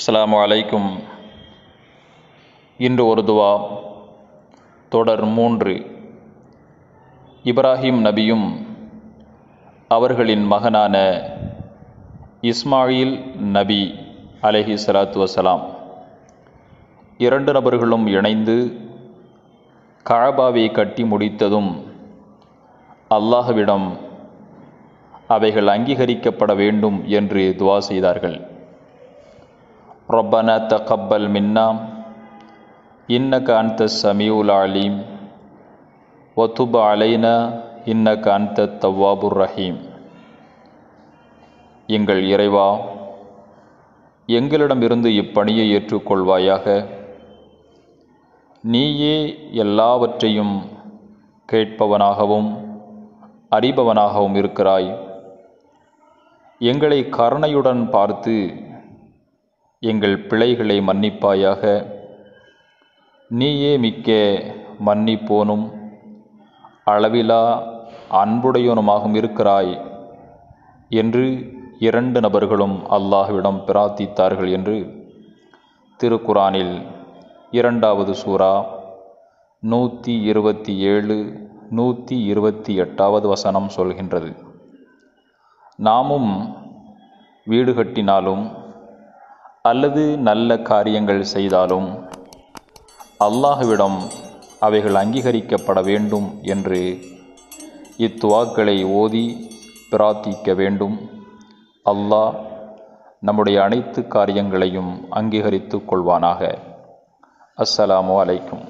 அஸ்லாம் வலைக்கும் இன்று ஒரு துவா தொடர் மூன்று இப்ராஹிம் நபியும் அவர்களின் மகனான இஸ்மாயில் நபி அலஹி சலாத்து வசலாம் இரண்டு நபர்களும் இணைந்து கழபாவை கட்டி முடித்ததும் அல்லாஹ்விடம் அவைகள் அங்கீகரிக்கப்பட வேண்டும் என்று துவா செய்தார்கள் ربنا تقبل منا இன்ன أنت السميع العليم وتب علينا இன்ன அந்த தவாபுர் ரஹீம் எங்கள் இறைவா எங்களிடமிருந்து இப்பணியை ஏற்றுக்கொள்வாயாக நீயே எல்லாவற்றையும் கேட்பவனாகவும் அறிபவனாகவும் இருக்கிறாய் எங்களை கருணையுடன் பார்த்து எங்கள் பிழைகளை மன்னிப்பாயாக நீயே மிக்க மன்னிப்போனும் அளவிலா அன்புடையோனுமாகவும் இருக்கிறாய் என்று இரண்டு நபர்களும் அல்லாஹ்விடம் பிரார்த்தித்தார்கள் என்று திருக்குரானில் இரண்டாவது சூறா நூற்றி இருபத்தி ஏழு நூற்றி இருபத்தி எட்டாவது வசனம் சொல்கின்றது நாமும் வீடு கட்டினாலும் அல்லது நல்ல காரியங்கள் செய்தாலும் அல்லாஹுவிடம் அவைகள் அங்கீகரிக்கப்பட வேண்டும் என்று இத்துவாக்களை ஓதி பிரார்த்திக்க வேண்டும் அல்லாஹ் நம்முடைய அனைத்து காரியங்களையும் அங்கீகரித்து கொள்வானாக அஸ்ஸலாமு அலைக்கும்